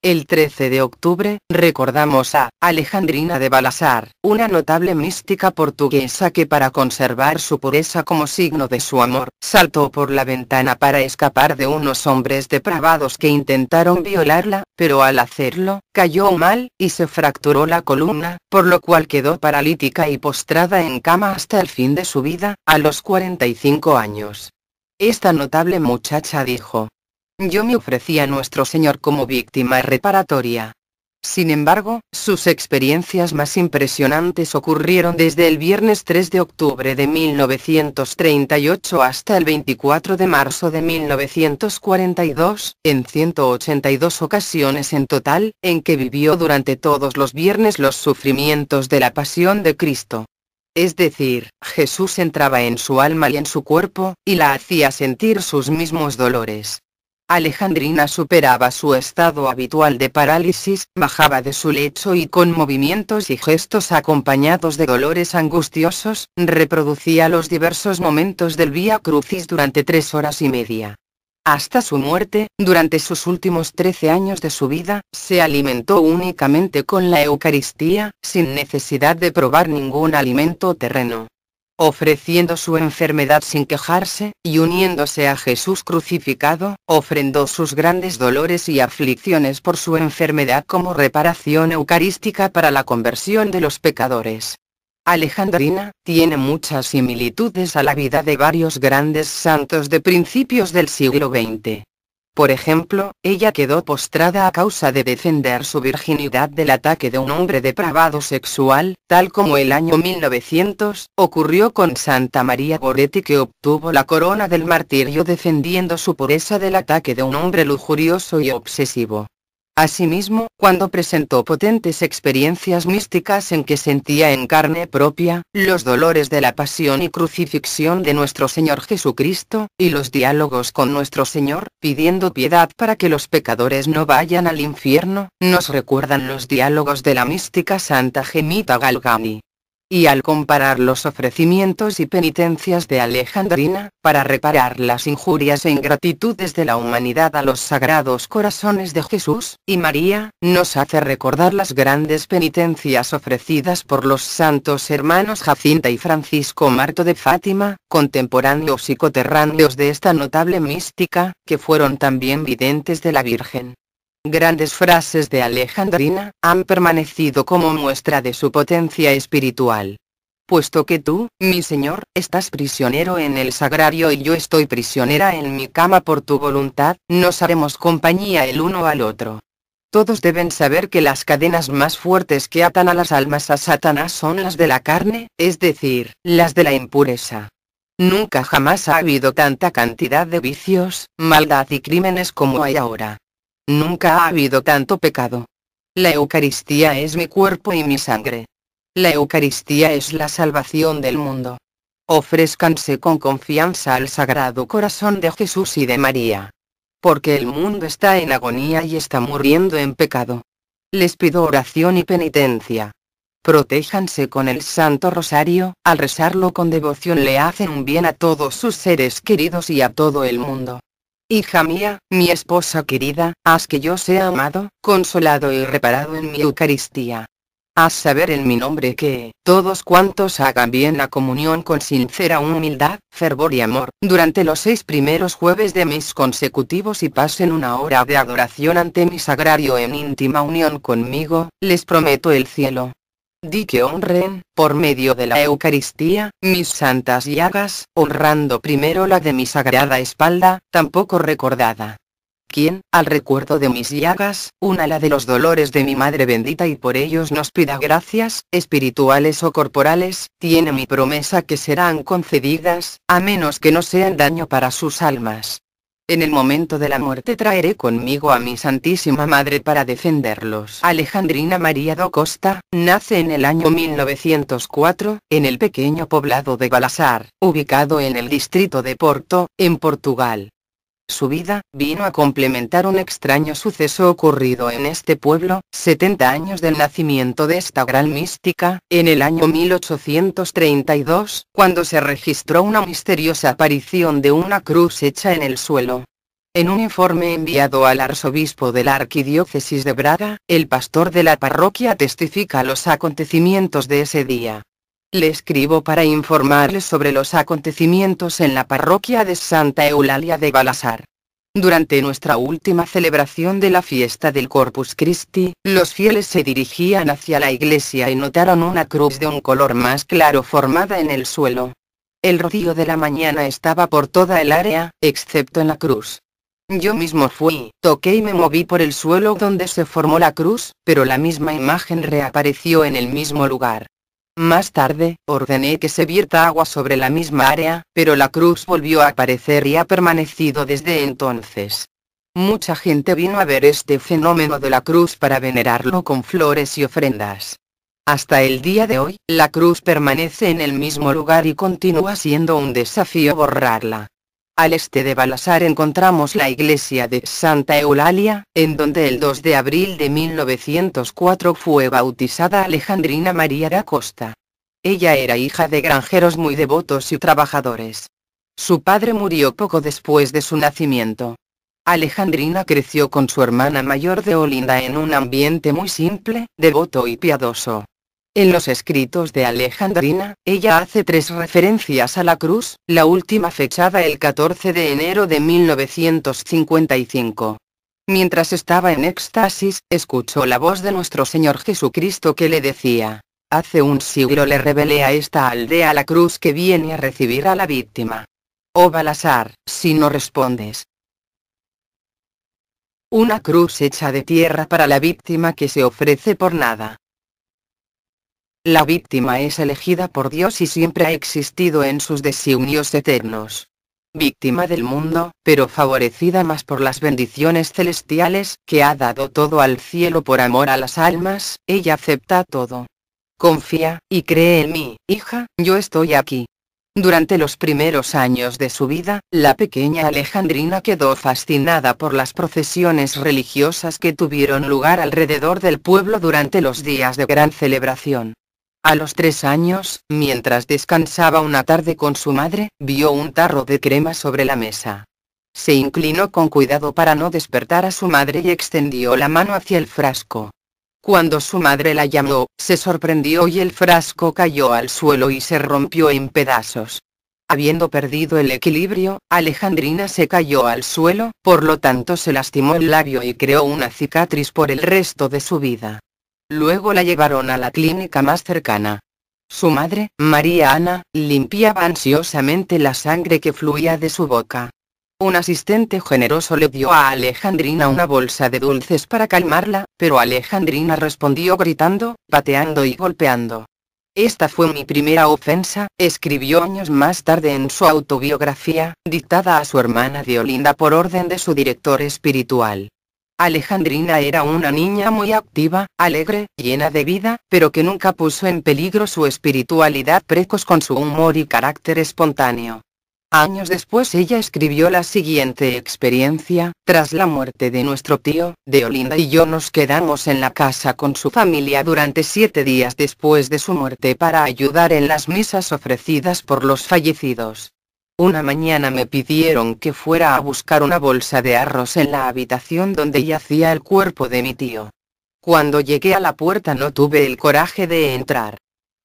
El 13 de octubre, recordamos a Alejandrina de Balasar, una notable mística portuguesa que para conservar su pureza como signo de su amor, saltó por la ventana para escapar de unos hombres depravados que intentaron violarla, pero al hacerlo, cayó mal, y se fracturó la columna, por lo cual quedó paralítica y postrada en cama hasta el fin de su vida, a los 45 años. Esta notable muchacha dijo, yo me ofrecí a nuestro Señor como víctima reparatoria. Sin embargo, sus experiencias más impresionantes ocurrieron desde el viernes 3 de octubre de 1938 hasta el 24 de marzo de 1942, en 182 ocasiones en total, en que vivió durante todos los viernes los sufrimientos de la pasión de Cristo. Es decir, Jesús entraba en su alma y en su cuerpo, y la hacía sentir sus mismos dolores. Alejandrina superaba su estado habitual de parálisis, bajaba de su lecho y con movimientos y gestos acompañados de dolores angustiosos, reproducía los diversos momentos del Vía Crucis durante tres horas y media. Hasta su muerte, durante sus últimos trece años de su vida, se alimentó únicamente con la Eucaristía, sin necesidad de probar ningún alimento terreno ofreciendo su enfermedad sin quejarse, y uniéndose a Jesús crucificado, ofrendó sus grandes dolores y aflicciones por su enfermedad como reparación eucarística para la conversión de los pecadores. Alejandrina, tiene muchas similitudes a la vida de varios grandes santos de principios del siglo XX. Por ejemplo, ella quedó postrada a causa de defender su virginidad del ataque de un hombre depravado sexual, tal como el año 1900 ocurrió con Santa María Boretti que obtuvo la corona del martirio defendiendo su pureza del ataque de un hombre lujurioso y obsesivo. Asimismo, cuando presentó potentes experiencias místicas en que sentía en carne propia los dolores de la pasión y crucifixión de nuestro Señor Jesucristo, y los diálogos con nuestro Señor, pidiendo piedad para que los pecadores no vayan al infierno, nos recuerdan los diálogos de la mística Santa Gemita Galgani y al comparar los ofrecimientos y penitencias de Alejandrina, para reparar las injurias e ingratitudes de la humanidad a los sagrados corazones de Jesús y María, nos hace recordar las grandes penitencias ofrecidas por los santos hermanos Jacinta y Francisco Marto de Fátima, contemporáneos y coterráneos de esta notable mística, que fueron también videntes de la Virgen grandes frases de Alejandrina, han permanecido como muestra de su potencia espiritual. Puesto que tú, mi señor, estás prisionero en el sagrario y yo estoy prisionera en mi cama por tu voluntad, nos haremos compañía el uno al otro. Todos deben saber que las cadenas más fuertes que atan a las almas a Satanás son las de la carne, es decir, las de la impureza. Nunca jamás ha habido tanta cantidad de vicios, maldad y crímenes como hay ahora. Nunca ha habido tanto pecado. La Eucaristía es mi cuerpo y mi sangre. La Eucaristía es la salvación del mundo. Ofrézcanse con confianza al Sagrado Corazón de Jesús y de María. Porque el mundo está en agonía y está muriendo en pecado. Les pido oración y penitencia. Protéjanse con el Santo Rosario, al rezarlo con devoción le hacen un bien a todos sus seres queridos y a todo el mundo. Hija mía, mi esposa querida, haz que yo sea amado, consolado y reparado en mi Eucaristía. Haz saber en mi nombre que, todos cuantos hagan bien la comunión con sincera humildad, fervor y amor, durante los seis primeros jueves de mis consecutivos y pasen una hora de adoración ante mi sagrario en íntima unión conmigo, les prometo el cielo, di que honren, por medio de la Eucaristía, mis santas llagas, honrando primero la de mi sagrada espalda, tampoco recordada. Quien, al recuerdo de mis llagas, una la de los dolores de mi Madre bendita y por ellos nos pida gracias, espirituales o corporales, tiene mi promesa que serán concedidas, a menos que no sean daño para sus almas. En el momento de la muerte traeré conmigo a mi Santísima Madre para defenderlos. Alejandrina María do Costa, nace en el año 1904, en el pequeño poblado de Balasar, ubicado en el distrito de Porto, en Portugal. Su vida vino a complementar un extraño suceso ocurrido en este pueblo, 70 años del nacimiento de esta gran mística, en el año 1832, cuando se registró una misteriosa aparición de una cruz hecha en el suelo. En un informe enviado al arzobispo de la arquidiócesis de Braga, el pastor de la parroquia testifica los acontecimientos de ese día. Le escribo para informarle sobre los acontecimientos en la parroquia de Santa Eulalia de Balasar. Durante nuestra última celebración de la fiesta del Corpus Christi, los fieles se dirigían hacia la iglesia y notaron una cruz de un color más claro formada en el suelo. El rocío de la mañana estaba por toda el área, excepto en la cruz. Yo mismo fui, toqué y me moví por el suelo donde se formó la cruz, pero la misma imagen reapareció en el mismo lugar. Más tarde, ordené que se vierta agua sobre la misma área, pero la cruz volvió a aparecer y ha permanecido desde entonces. Mucha gente vino a ver este fenómeno de la cruz para venerarlo con flores y ofrendas. Hasta el día de hoy, la cruz permanece en el mismo lugar y continúa siendo un desafío borrarla. Al este de Balazar encontramos la iglesia de Santa Eulalia, en donde el 2 de abril de 1904 fue bautizada Alejandrina María da Costa. Ella era hija de granjeros muy devotos y trabajadores. Su padre murió poco después de su nacimiento. Alejandrina creció con su hermana mayor de Olinda en un ambiente muy simple, devoto y piadoso. En los escritos de Alejandrina, ella hace tres referencias a la cruz, la última fechada el 14 de enero de 1955. Mientras estaba en éxtasis, escuchó la voz de nuestro Señor Jesucristo que le decía, Hace un siglo le revelé a esta aldea la cruz que viene a recibir a la víctima. Oh Balazar, si no respondes. Una cruz hecha de tierra para la víctima que se ofrece por nada. La víctima es elegida por Dios y siempre ha existido en sus designios eternos. Víctima del mundo, pero favorecida más por las bendiciones celestiales, que ha dado todo al cielo por amor a las almas, ella acepta todo. Confía, y cree en mí, hija, yo estoy aquí. Durante los primeros años de su vida, la pequeña Alejandrina quedó fascinada por las procesiones religiosas que tuvieron lugar alrededor del pueblo durante los días de gran celebración. A los tres años, mientras descansaba una tarde con su madre, vio un tarro de crema sobre la mesa. Se inclinó con cuidado para no despertar a su madre y extendió la mano hacia el frasco. Cuando su madre la llamó, se sorprendió y el frasco cayó al suelo y se rompió en pedazos. Habiendo perdido el equilibrio, Alejandrina se cayó al suelo, por lo tanto se lastimó el labio y creó una cicatriz por el resto de su vida. Luego la llevaron a la clínica más cercana. Su madre, María Ana, limpiaba ansiosamente la sangre que fluía de su boca. Un asistente generoso le dio a Alejandrina una bolsa de dulces para calmarla, pero Alejandrina respondió gritando, pateando y golpeando. Esta fue mi primera ofensa, escribió años más tarde en su autobiografía, dictada a su hermana Olinda por orden de su director espiritual. Alejandrina era una niña muy activa, alegre, llena de vida, pero que nunca puso en peligro su espiritualidad precoz con su humor y carácter espontáneo. Años después ella escribió la siguiente experiencia, tras la muerte de nuestro tío, de Olinda y yo nos quedamos en la casa con su familia durante siete días después de su muerte para ayudar en las misas ofrecidas por los fallecidos. Una mañana me pidieron que fuera a buscar una bolsa de arroz en la habitación donde yacía el cuerpo de mi tío. Cuando llegué a la puerta no tuve el coraje de entrar.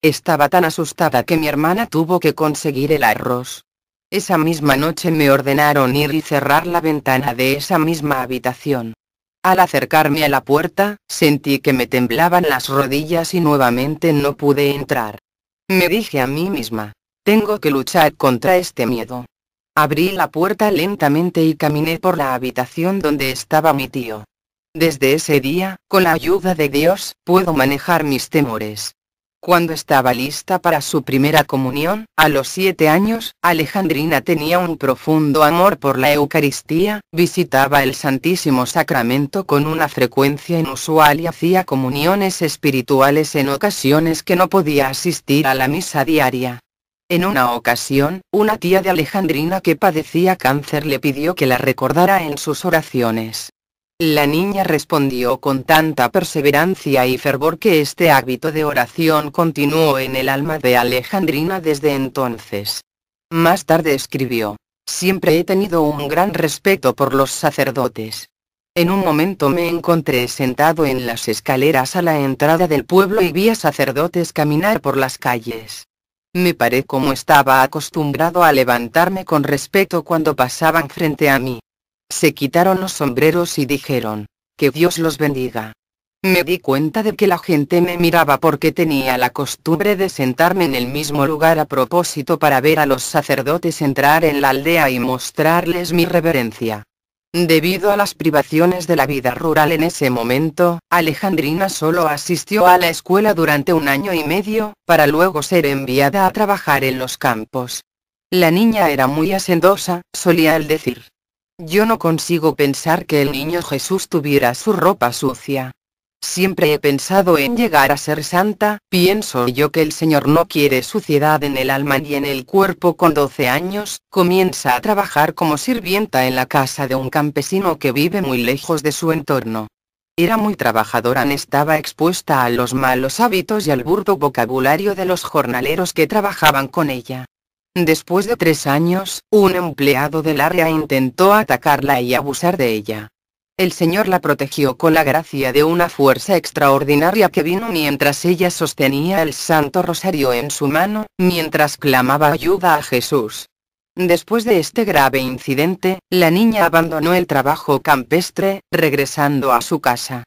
Estaba tan asustada que mi hermana tuvo que conseguir el arroz. Esa misma noche me ordenaron ir y cerrar la ventana de esa misma habitación. Al acercarme a la puerta, sentí que me temblaban las rodillas y nuevamente no pude entrar. Me dije a mí misma, tengo que luchar contra este miedo. Abrí la puerta lentamente y caminé por la habitación donde estaba mi tío. Desde ese día, con la ayuda de Dios, puedo manejar mis temores. Cuando estaba lista para su primera comunión, a los siete años, Alejandrina tenía un profundo amor por la Eucaristía, visitaba el Santísimo Sacramento con una frecuencia inusual y hacía comuniones espirituales en ocasiones que no podía asistir a la misa diaria. En una ocasión, una tía de Alejandrina que padecía cáncer le pidió que la recordara en sus oraciones. La niña respondió con tanta perseverancia y fervor que este hábito de oración continuó en el alma de Alejandrina desde entonces. Más tarde escribió, Siempre he tenido un gran respeto por los sacerdotes. En un momento me encontré sentado en las escaleras a la entrada del pueblo y vi a sacerdotes caminar por las calles. Me paré como estaba acostumbrado a levantarme con respeto cuando pasaban frente a mí. Se quitaron los sombreros y dijeron, que Dios los bendiga. Me di cuenta de que la gente me miraba porque tenía la costumbre de sentarme en el mismo lugar a propósito para ver a los sacerdotes entrar en la aldea y mostrarles mi reverencia. Debido a las privaciones de la vida rural en ese momento, Alejandrina solo asistió a la escuela durante un año y medio, para luego ser enviada a trabajar en los campos. La niña era muy hacendosa, solía el decir. Yo no consigo pensar que el niño Jesús tuviera su ropa sucia. Siempre he pensado en llegar a ser santa, pienso yo que el Señor no quiere suciedad en el alma ni en el cuerpo. Con 12 años, comienza a trabajar como sirvienta en la casa de un campesino que vive muy lejos de su entorno. Era muy trabajadora, estaba expuesta a los malos hábitos y al burdo vocabulario de los jornaleros que trabajaban con ella. Después de tres años, un empleado del área intentó atacarla y abusar de ella. El Señor la protegió con la gracia de una fuerza extraordinaria que vino mientras ella sostenía el Santo Rosario en su mano, mientras clamaba ayuda a Jesús. Después de este grave incidente, la niña abandonó el trabajo campestre, regresando a su casa.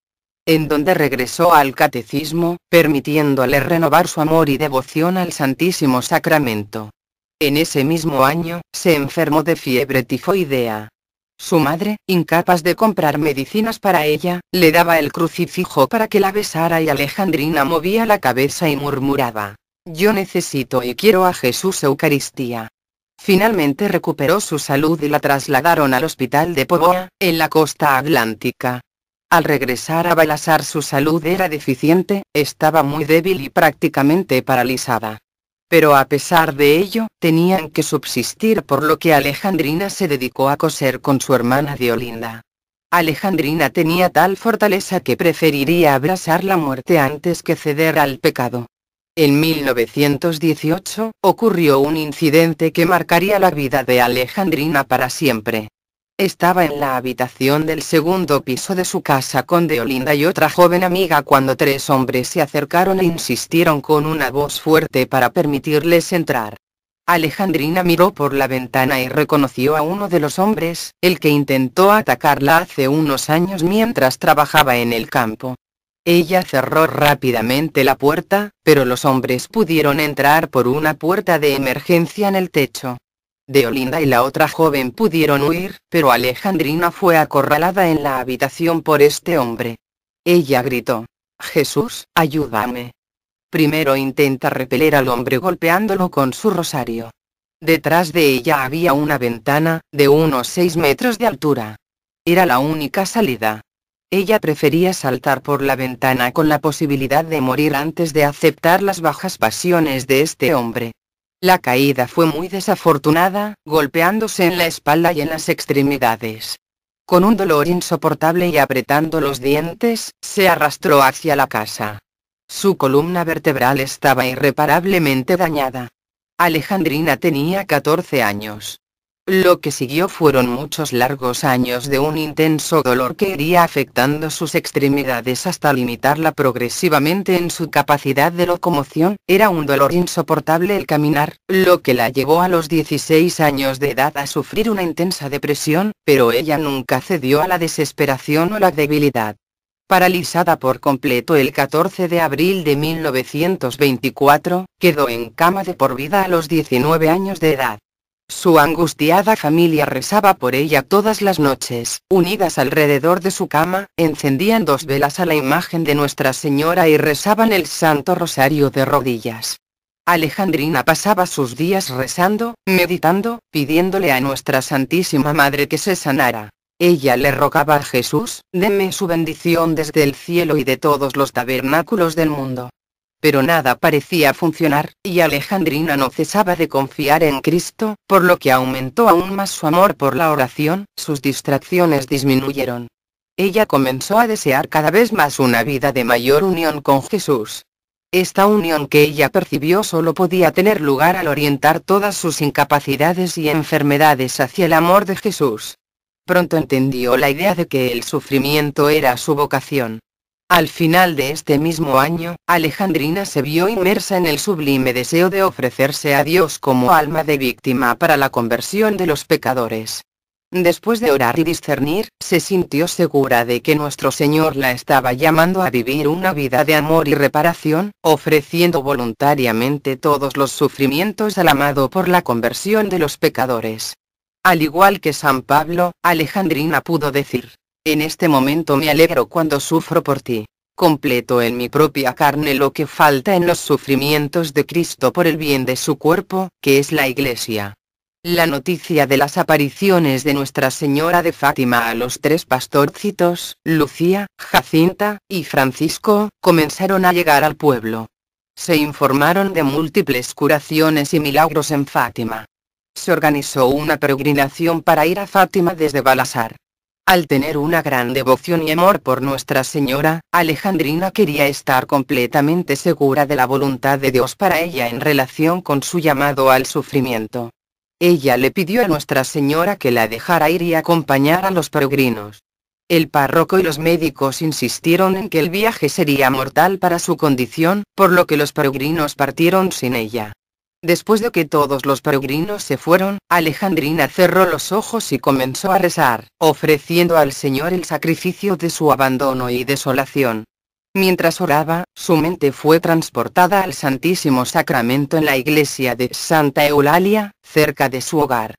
En donde regresó al catecismo, permitiéndole renovar su amor y devoción al Santísimo Sacramento. En ese mismo año, se enfermó de fiebre tifoidea. Su madre, incapaz de comprar medicinas para ella, le daba el crucifijo para que la besara y Alejandrina movía la cabeza y murmuraba, Yo necesito y quiero a Jesús Eucaristía. Finalmente recuperó su salud y la trasladaron al hospital de Poboa, en la costa atlántica. Al regresar a Balasar su salud era deficiente, estaba muy débil y prácticamente paralizada. Pero a pesar de ello, tenían que subsistir por lo que Alejandrina se dedicó a coser con su hermana Diolinda. Alejandrina tenía tal fortaleza que preferiría abrazar la muerte antes que ceder al pecado. En 1918, ocurrió un incidente que marcaría la vida de Alejandrina para siempre. Estaba en la habitación del segundo piso de su casa con Deolinda y otra joven amiga cuando tres hombres se acercaron e insistieron con una voz fuerte para permitirles entrar. Alejandrina miró por la ventana y reconoció a uno de los hombres, el que intentó atacarla hace unos años mientras trabajaba en el campo. Ella cerró rápidamente la puerta, pero los hombres pudieron entrar por una puerta de emergencia en el techo. Deolinda y la otra joven pudieron huir, pero Alejandrina fue acorralada en la habitación por este hombre. Ella gritó, Jesús, ayúdame. Primero intenta repeler al hombre golpeándolo con su rosario. Detrás de ella había una ventana, de unos 6 metros de altura. Era la única salida. Ella prefería saltar por la ventana con la posibilidad de morir antes de aceptar las bajas pasiones de este hombre. La caída fue muy desafortunada, golpeándose en la espalda y en las extremidades. Con un dolor insoportable y apretando los dientes, se arrastró hacia la casa. Su columna vertebral estaba irreparablemente dañada. Alejandrina tenía 14 años. Lo que siguió fueron muchos largos años de un intenso dolor que iría afectando sus extremidades hasta limitarla progresivamente en su capacidad de locomoción. Era un dolor insoportable el caminar, lo que la llevó a los 16 años de edad a sufrir una intensa depresión, pero ella nunca cedió a la desesperación o la debilidad. Paralizada por completo el 14 de abril de 1924, quedó en cama de por vida a los 19 años de edad. Su angustiada familia rezaba por ella todas las noches, unidas alrededor de su cama, encendían dos velas a la imagen de Nuestra Señora y rezaban el Santo Rosario de rodillas. Alejandrina pasaba sus días rezando, meditando, pidiéndole a Nuestra Santísima Madre que se sanara. Ella le rogaba a Jesús, deme su bendición desde el cielo y de todos los tabernáculos del mundo. Pero nada parecía funcionar, y Alejandrina no cesaba de confiar en Cristo, por lo que aumentó aún más su amor por la oración, sus distracciones disminuyeron. Ella comenzó a desear cada vez más una vida de mayor unión con Jesús. Esta unión que ella percibió solo podía tener lugar al orientar todas sus incapacidades y enfermedades hacia el amor de Jesús. Pronto entendió la idea de que el sufrimiento era su vocación. Al final de este mismo año, Alejandrina se vio inmersa en el sublime deseo de ofrecerse a Dios como alma de víctima para la conversión de los pecadores. Después de orar y discernir, se sintió segura de que nuestro Señor la estaba llamando a vivir una vida de amor y reparación, ofreciendo voluntariamente todos los sufrimientos al amado por la conversión de los pecadores. Al igual que San Pablo, Alejandrina pudo decir, en este momento me alegro cuando sufro por ti. Completo en mi propia carne lo que falta en los sufrimientos de Cristo por el bien de su cuerpo, que es la Iglesia. La noticia de las apariciones de Nuestra Señora de Fátima a los tres pastorcitos, Lucía, Jacinta y Francisco, comenzaron a llegar al pueblo. Se informaron de múltiples curaciones y milagros en Fátima. Se organizó una peregrinación para ir a Fátima desde Balasar. Al tener una gran devoción y amor por Nuestra Señora, Alejandrina quería estar completamente segura de la voluntad de Dios para ella en relación con su llamado al sufrimiento. Ella le pidió a Nuestra Señora que la dejara ir y acompañar a los peregrinos. El párroco y los médicos insistieron en que el viaje sería mortal para su condición, por lo que los peregrinos partieron sin ella. Después de que todos los peregrinos se fueron, Alejandrina cerró los ojos y comenzó a rezar, ofreciendo al Señor el sacrificio de su abandono y desolación. Mientras oraba, su mente fue transportada al Santísimo Sacramento en la iglesia de Santa Eulalia, cerca de su hogar.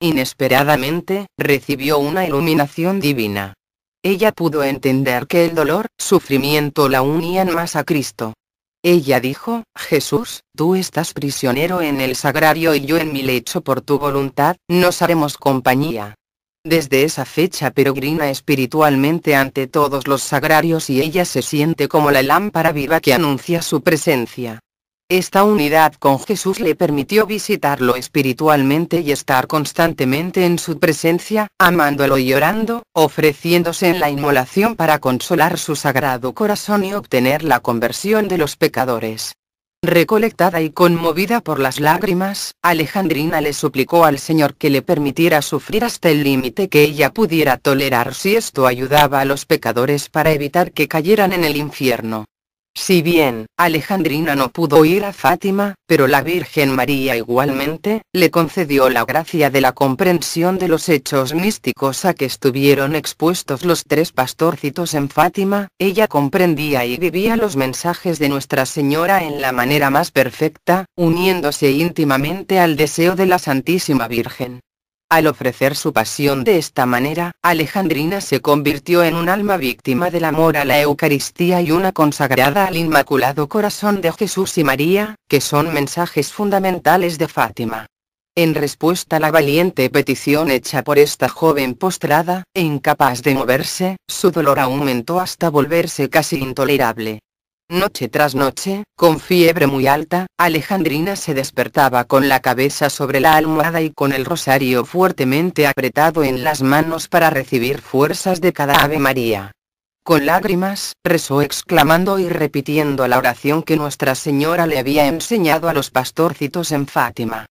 Inesperadamente, recibió una iluminación divina. Ella pudo entender que el dolor, sufrimiento la unían más a Cristo. Ella dijo, Jesús, tú estás prisionero en el sagrario y yo en mi lecho por tu voluntad, nos haremos compañía. Desde esa fecha peregrina espiritualmente ante todos los sagrarios y ella se siente como la lámpara viva que anuncia su presencia. Esta unidad con Jesús le permitió visitarlo espiritualmente y estar constantemente en su presencia, amándolo y orando, ofreciéndose en la inmolación para consolar su sagrado corazón y obtener la conversión de los pecadores. Recolectada y conmovida por las lágrimas, Alejandrina le suplicó al Señor que le permitiera sufrir hasta el límite que ella pudiera tolerar si esto ayudaba a los pecadores para evitar que cayeran en el infierno. Si bien, Alejandrina no pudo ir a Fátima, pero la Virgen María igualmente, le concedió la gracia de la comprensión de los hechos místicos a que estuvieron expuestos los tres pastorcitos en Fátima, ella comprendía y vivía los mensajes de Nuestra Señora en la manera más perfecta, uniéndose íntimamente al deseo de la Santísima Virgen. Al ofrecer su pasión de esta manera, Alejandrina se convirtió en un alma víctima del amor a la Eucaristía y una consagrada al Inmaculado Corazón de Jesús y María, que son mensajes fundamentales de Fátima. En respuesta a la valiente petición hecha por esta joven postrada, e incapaz de moverse, su dolor aumentó hasta volverse casi intolerable. Noche tras noche, con fiebre muy alta, Alejandrina se despertaba con la cabeza sobre la almohada y con el rosario fuertemente apretado en las manos para recibir fuerzas de cada Ave María. Con lágrimas, rezó exclamando y repitiendo la oración que Nuestra Señora le había enseñado a los pastorcitos en Fátima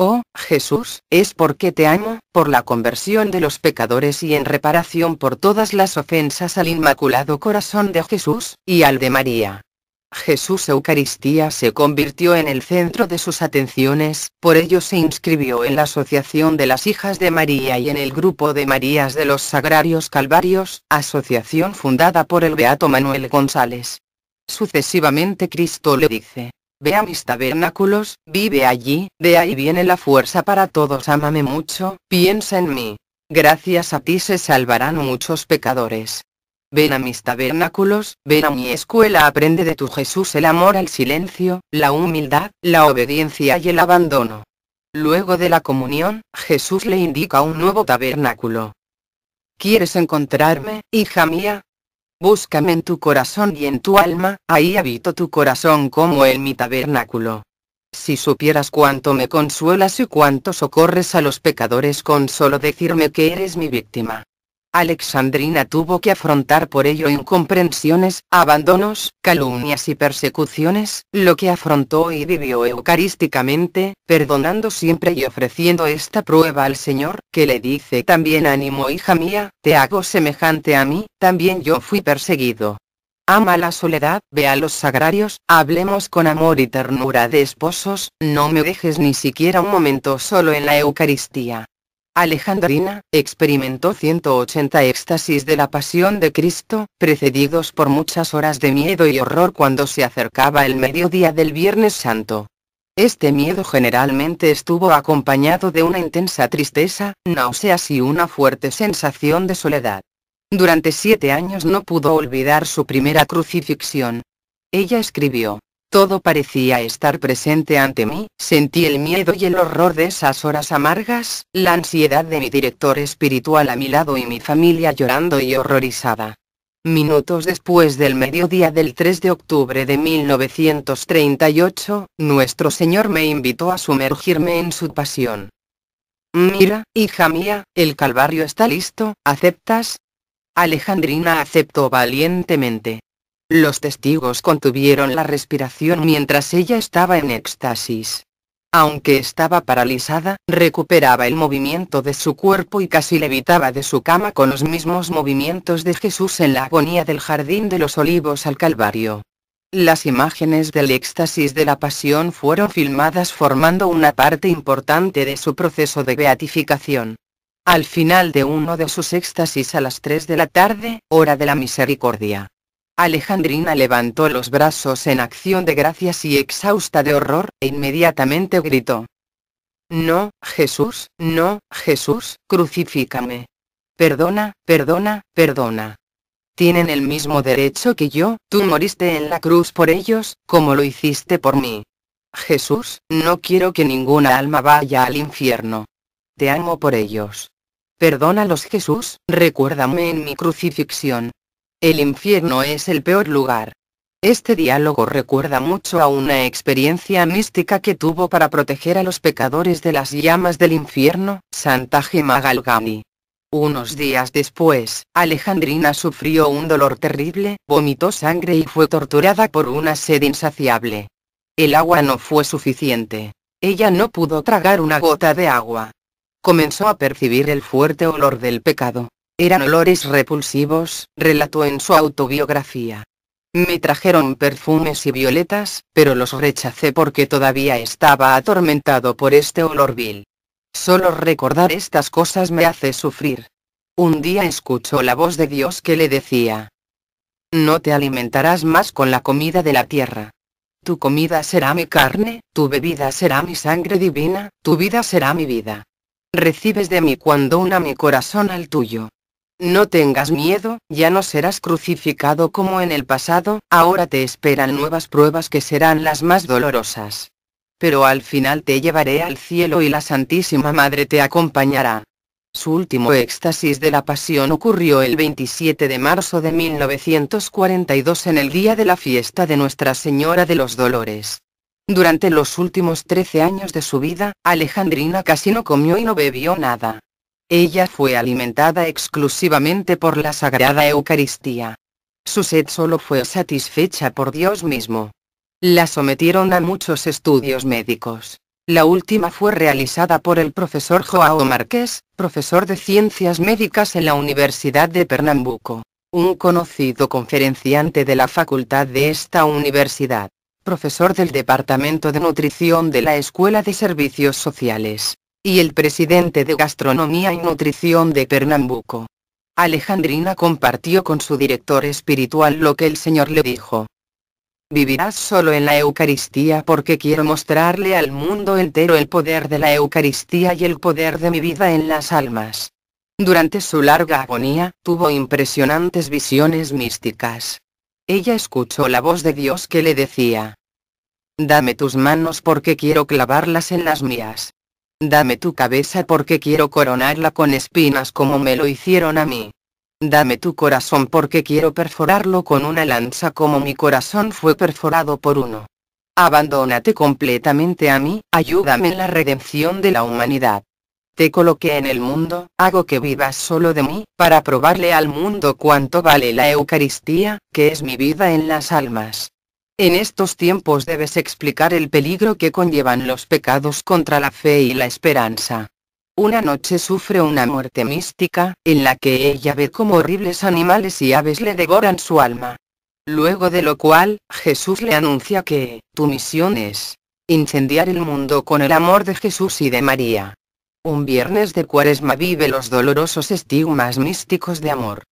oh, Jesús, es porque te amo, por la conversión de los pecadores y en reparación por todas las ofensas al Inmaculado Corazón de Jesús, y al de María. Jesús Eucaristía se convirtió en el centro de sus atenciones, por ello se inscribió en la Asociación de las Hijas de María y en el Grupo de Marías de los Sagrarios Calvarios, asociación fundada por el Beato Manuel González. Sucesivamente Cristo le dice, Ve a mis tabernáculos, vive allí, de ahí viene la fuerza para todos, ámame mucho, piensa en mí. Gracias a ti se salvarán muchos pecadores. Ven a mis tabernáculos, ven a mi escuela, aprende de tu Jesús el amor al silencio, la humildad, la obediencia y el abandono. Luego de la comunión, Jesús le indica un nuevo tabernáculo. ¿Quieres encontrarme, hija mía? Búscame en tu corazón y en tu alma, ahí habito tu corazón como en mi tabernáculo. Si supieras cuánto me consuelas y cuánto socorres a los pecadores con solo decirme que eres mi víctima. Alexandrina tuvo que afrontar por ello incomprensiones, abandonos, calumnias y persecuciones, lo que afrontó y vivió eucarísticamente, perdonando siempre y ofreciendo esta prueba al Señor, que le dice también ánimo hija mía, te hago semejante a mí, también yo fui perseguido. Ama la soledad, ve a los sagrarios, hablemos con amor y ternura de esposos, no me dejes ni siquiera un momento solo en la Eucaristía. Alejandrina, experimentó 180 éxtasis de la pasión de Cristo, precedidos por muchas horas de miedo y horror cuando se acercaba el mediodía del Viernes Santo. Este miedo generalmente estuvo acompañado de una intensa tristeza, náuseas y una fuerte sensación de soledad. Durante siete años no pudo olvidar su primera crucifixión. Ella escribió, todo parecía estar presente ante mí, sentí el miedo y el horror de esas horas amargas, la ansiedad de mi director espiritual a mi lado y mi familia llorando y horrorizada. Minutos después del mediodía del 3 de octubre de 1938, nuestro Señor me invitó a sumergirme en su pasión. Mira, hija mía, el Calvario está listo, ¿aceptas? Alejandrina aceptó valientemente. Los testigos contuvieron la respiración mientras ella estaba en éxtasis. Aunque estaba paralizada, recuperaba el movimiento de su cuerpo y casi levitaba de su cama con los mismos movimientos de Jesús en la agonía del jardín de los olivos al Calvario. Las imágenes del éxtasis de la pasión fueron filmadas formando una parte importante de su proceso de beatificación. Al final de uno de sus éxtasis a las 3 de la tarde, hora de la misericordia, Alejandrina levantó los brazos en acción de gracias y exhausta de horror, e inmediatamente gritó. No, Jesús, no, Jesús, crucifícame. Perdona, perdona, perdona. Tienen el mismo derecho que yo, tú moriste en la cruz por ellos, como lo hiciste por mí. Jesús, no quiero que ninguna alma vaya al infierno. Te amo por ellos. Perdónalos Jesús, recuérdame en mi crucifixión. El infierno es el peor lugar. Este diálogo recuerda mucho a una experiencia mística que tuvo para proteger a los pecadores de las llamas del infierno, Santa Gema Unos días después, Alejandrina sufrió un dolor terrible, vomitó sangre y fue torturada por una sed insaciable. El agua no fue suficiente. Ella no pudo tragar una gota de agua. Comenzó a percibir el fuerte olor del pecado, eran olores repulsivos, relató en su autobiografía. Me trajeron perfumes y violetas, pero los rechacé porque todavía estaba atormentado por este olor vil. Solo recordar estas cosas me hace sufrir. Un día escuchó la voz de Dios que le decía, No te alimentarás más con la comida de la tierra. Tu comida será mi carne, tu bebida será mi sangre divina, tu vida será mi vida. Recibes de mí cuando una mi corazón al tuyo. No tengas miedo, ya no serás crucificado como en el pasado, ahora te esperan nuevas pruebas que serán las más dolorosas. Pero al final te llevaré al cielo y la Santísima Madre te acompañará. Su último éxtasis de la pasión ocurrió el 27 de marzo de 1942 en el día de la fiesta de Nuestra Señora de los Dolores. Durante los últimos 13 años de su vida, Alejandrina casi no comió y no bebió nada. Ella fue alimentada exclusivamente por la Sagrada Eucaristía. Su sed solo fue satisfecha por Dios mismo. La sometieron a muchos estudios médicos. La última fue realizada por el profesor Joao Márquez, profesor de ciencias médicas en la Universidad de Pernambuco, un conocido conferenciante de la facultad de esta universidad, profesor del Departamento de Nutrición de la Escuela de Servicios Sociales y el presidente de Gastronomía y Nutrición de Pernambuco. Alejandrina compartió con su director espiritual lo que el Señor le dijo. Vivirás solo en la Eucaristía porque quiero mostrarle al mundo entero el poder de la Eucaristía y el poder de mi vida en las almas. Durante su larga agonía, tuvo impresionantes visiones místicas. Ella escuchó la voz de Dios que le decía, Dame tus manos porque quiero clavarlas en las mías. Dame tu cabeza porque quiero coronarla con espinas como me lo hicieron a mí. Dame tu corazón porque quiero perforarlo con una lanza como mi corazón fue perforado por uno. Abandónate completamente a mí, ayúdame en la redención de la humanidad. Te coloqué en el mundo, hago que vivas solo de mí, para probarle al mundo cuánto vale la Eucaristía, que es mi vida en las almas. En estos tiempos debes explicar el peligro que conllevan los pecados contra la fe y la esperanza. Una noche sufre una muerte mística, en la que ella ve como horribles animales y aves le devoran su alma. Luego de lo cual, Jesús le anuncia que, tu misión es, incendiar el mundo con el amor de Jesús y de María. Un viernes de cuaresma vive los dolorosos estigmas místicos de amor.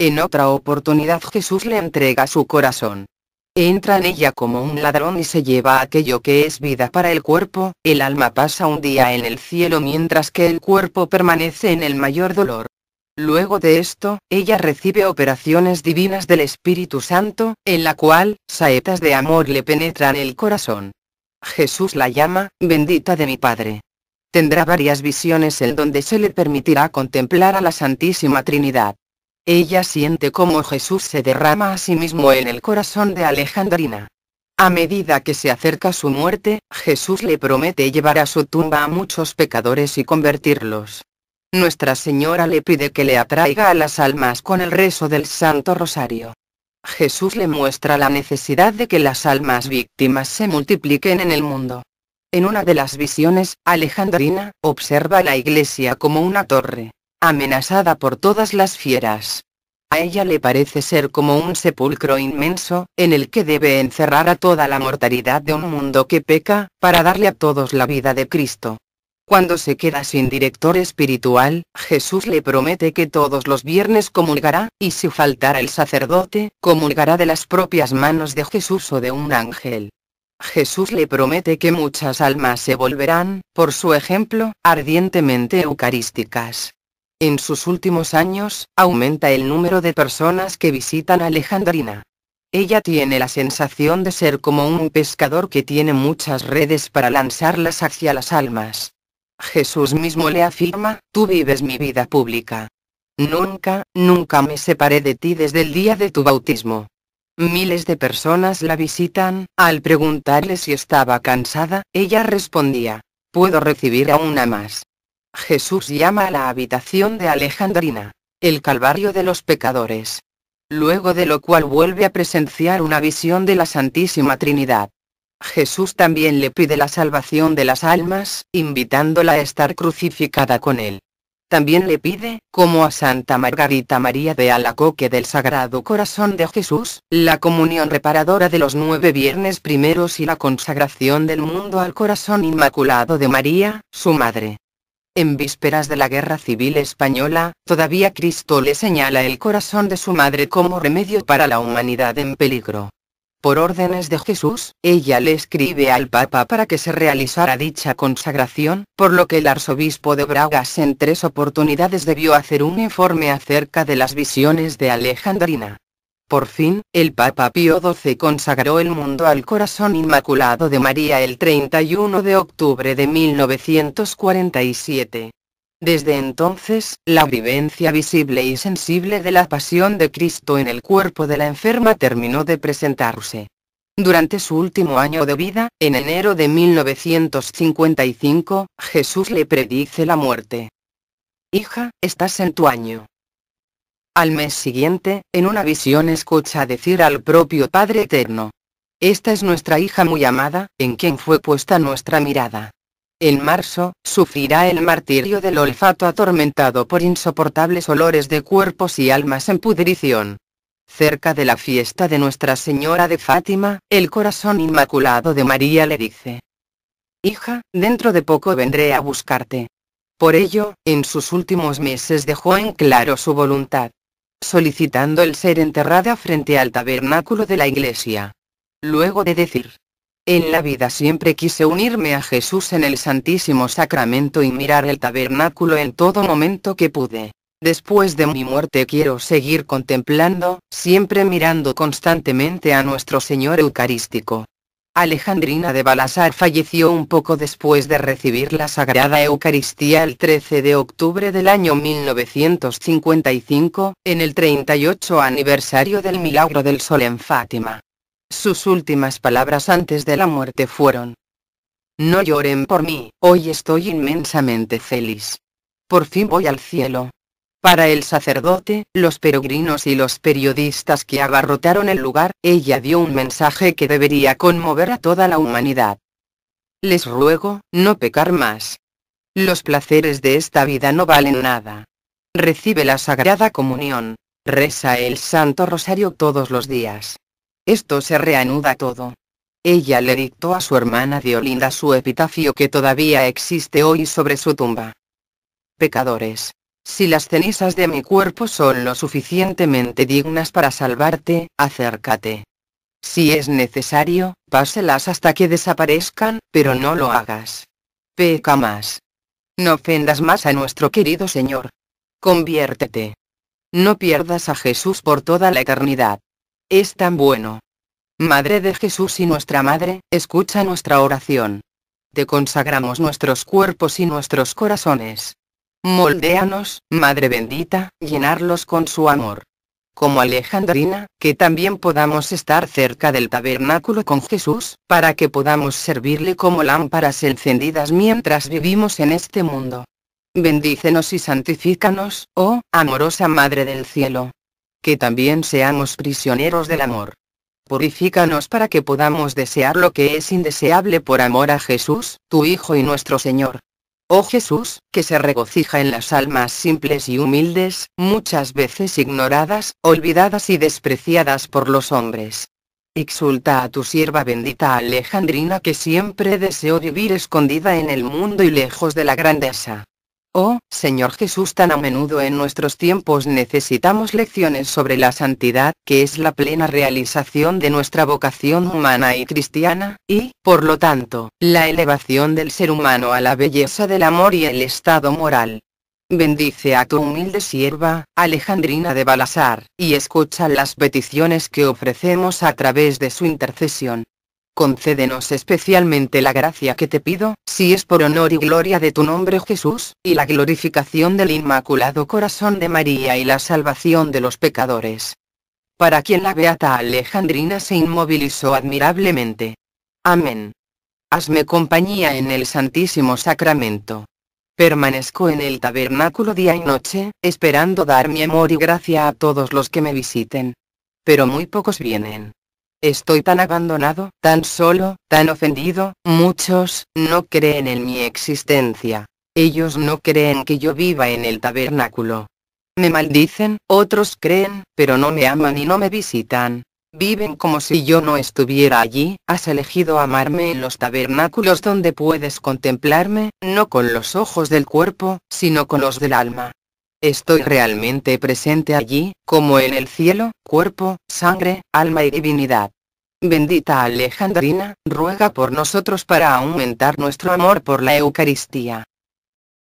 En otra oportunidad Jesús le entrega su corazón entra en ella como un ladrón y se lleva aquello que es vida para el cuerpo, el alma pasa un día en el cielo mientras que el cuerpo permanece en el mayor dolor. Luego de esto, ella recibe operaciones divinas del Espíritu Santo, en la cual, saetas de amor le penetran el corazón. Jesús la llama, bendita de mi Padre. Tendrá varias visiones en donde se le permitirá contemplar a la Santísima Trinidad. Ella siente cómo Jesús se derrama a sí mismo en el corazón de Alejandrina. A medida que se acerca su muerte, Jesús le promete llevar a su tumba a muchos pecadores y convertirlos. Nuestra Señora le pide que le atraiga a las almas con el rezo del Santo Rosario. Jesús le muestra la necesidad de que las almas víctimas se multipliquen en el mundo. En una de las visiones, Alejandrina observa la iglesia como una torre amenazada por todas las fieras. A ella le parece ser como un sepulcro inmenso, en el que debe encerrar a toda la mortalidad de un mundo que peca, para darle a todos la vida de Cristo. Cuando se queda sin director espiritual, Jesús le promete que todos los viernes comulgará, y si faltara el sacerdote, comulgará de las propias manos de Jesús o de un ángel. Jesús le promete que muchas almas se volverán, por su ejemplo, ardientemente eucarísticas. En sus últimos años, aumenta el número de personas que visitan Alejandrina. Ella tiene la sensación de ser como un pescador que tiene muchas redes para lanzarlas hacia las almas. Jesús mismo le afirma, tú vives mi vida pública. Nunca, nunca me separé de ti desde el día de tu bautismo. Miles de personas la visitan, al preguntarle si estaba cansada, ella respondía, puedo recibir a una más. Jesús llama a la habitación de Alejandrina, el Calvario de los pecadores. Luego de lo cual vuelve a presenciar una visión de la Santísima Trinidad. Jesús también le pide la salvación de las almas, invitándola a estar crucificada con él. También le pide, como a Santa Margarita María de Alacoque del Sagrado Corazón de Jesús, la comunión reparadora de los nueve viernes primeros y la consagración del mundo al corazón inmaculado de María, su madre. En vísperas de la Guerra Civil Española, todavía Cristo le señala el corazón de su madre como remedio para la humanidad en peligro. Por órdenes de Jesús, ella le escribe al Papa para que se realizara dicha consagración, por lo que el arzobispo de Bragas en tres oportunidades debió hacer un informe acerca de las visiones de Alejandrina. Por fin, el Papa Pío XII consagró el mundo al corazón inmaculado de María el 31 de octubre de 1947. Desde entonces, la vivencia visible y sensible de la pasión de Cristo en el cuerpo de la enferma terminó de presentarse. Durante su último año de vida, en enero de 1955, Jesús le predice la muerte. Hija, estás en tu año. Al mes siguiente, en una visión escucha decir al propio Padre Eterno. Esta es nuestra hija muy amada, en quien fue puesta nuestra mirada. En marzo, sufrirá el martirio del olfato atormentado por insoportables olores de cuerpos y almas en pudrición. Cerca de la fiesta de Nuestra Señora de Fátima, el corazón inmaculado de María le dice, Hija, dentro de poco vendré a buscarte. Por ello, en sus últimos meses dejó en claro su voluntad solicitando el ser enterrada frente al tabernáculo de la iglesia. Luego de decir, en la vida siempre quise unirme a Jesús en el Santísimo Sacramento y mirar el tabernáculo en todo momento que pude. Después de mi muerte quiero seguir contemplando, siempre mirando constantemente a nuestro Señor Eucarístico. Alejandrina de Balasar falleció un poco después de recibir la Sagrada Eucaristía el 13 de octubre del año 1955, en el 38 aniversario del milagro del sol en Fátima. Sus últimas palabras antes de la muerte fueron, No lloren por mí, hoy estoy inmensamente feliz. Por fin voy al cielo. Para el sacerdote, los peregrinos y los periodistas que abarrotaron el lugar, ella dio un mensaje que debería conmover a toda la humanidad. Les ruego, no pecar más. Los placeres de esta vida no valen nada. Recibe la Sagrada Comunión. Reza el Santo Rosario todos los días. Esto se reanuda todo. Ella le dictó a su hermana Diolinda su epitafio que todavía existe hoy sobre su tumba. Pecadores, si las cenizas de mi cuerpo son lo suficientemente dignas para salvarte, acércate. Si es necesario, páselas hasta que desaparezcan, pero no lo hagas. Peca más. No ofendas más a nuestro querido Señor. Conviértete. No pierdas a Jesús por toda la eternidad. Es tan bueno. Madre de Jesús y nuestra Madre, escucha nuestra oración. Te consagramos nuestros cuerpos y nuestros corazones. Moldéanos, Madre bendita, llenarlos con su amor. Como Alejandrina, que también podamos estar cerca del tabernáculo con Jesús, para que podamos servirle como lámparas encendidas mientras vivimos en este mundo. Bendícenos y santifícanos, oh, amorosa Madre del Cielo. Que también seamos prisioneros del amor. Purifícanos para que podamos desear lo que es indeseable por amor a Jesús, tu Hijo y nuestro Señor. Oh Jesús, que se regocija en las almas simples y humildes, muchas veces ignoradas, olvidadas y despreciadas por los hombres. Exulta a tu sierva bendita Alejandrina que siempre deseó vivir escondida en el mundo y lejos de la grandeza. Oh, Señor Jesús, tan a menudo en nuestros tiempos necesitamos lecciones sobre la santidad, que es la plena realización de nuestra vocación humana y cristiana, y, por lo tanto, la elevación del ser humano a la belleza del amor y el estado moral. Bendice a tu humilde sierva, Alejandrina de Balasar, y escucha las peticiones que ofrecemos a través de su intercesión concédenos especialmente la gracia que te pido, si es por honor y gloria de tu nombre Jesús, y la glorificación del Inmaculado Corazón de María y la salvación de los pecadores. Para quien la beata Alejandrina se inmovilizó admirablemente. Amén. Hazme compañía en el Santísimo Sacramento. Permanezco en el tabernáculo día y noche, esperando dar mi amor y gracia a todos los que me visiten. Pero muy pocos vienen. Estoy tan abandonado, tan solo, tan ofendido, muchos, no creen en mi existencia. Ellos no creen que yo viva en el tabernáculo. Me maldicen, otros creen, pero no me aman y no me visitan. Viven como si yo no estuviera allí, has elegido amarme en los tabernáculos donde puedes contemplarme, no con los ojos del cuerpo, sino con los del alma estoy realmente presente allí, como en el cielo, cuerpo, sangre, alma y divinidad. Bendita Alejandrina, ruega por nosotros para aumentar nuestro amor por la Eucaristía.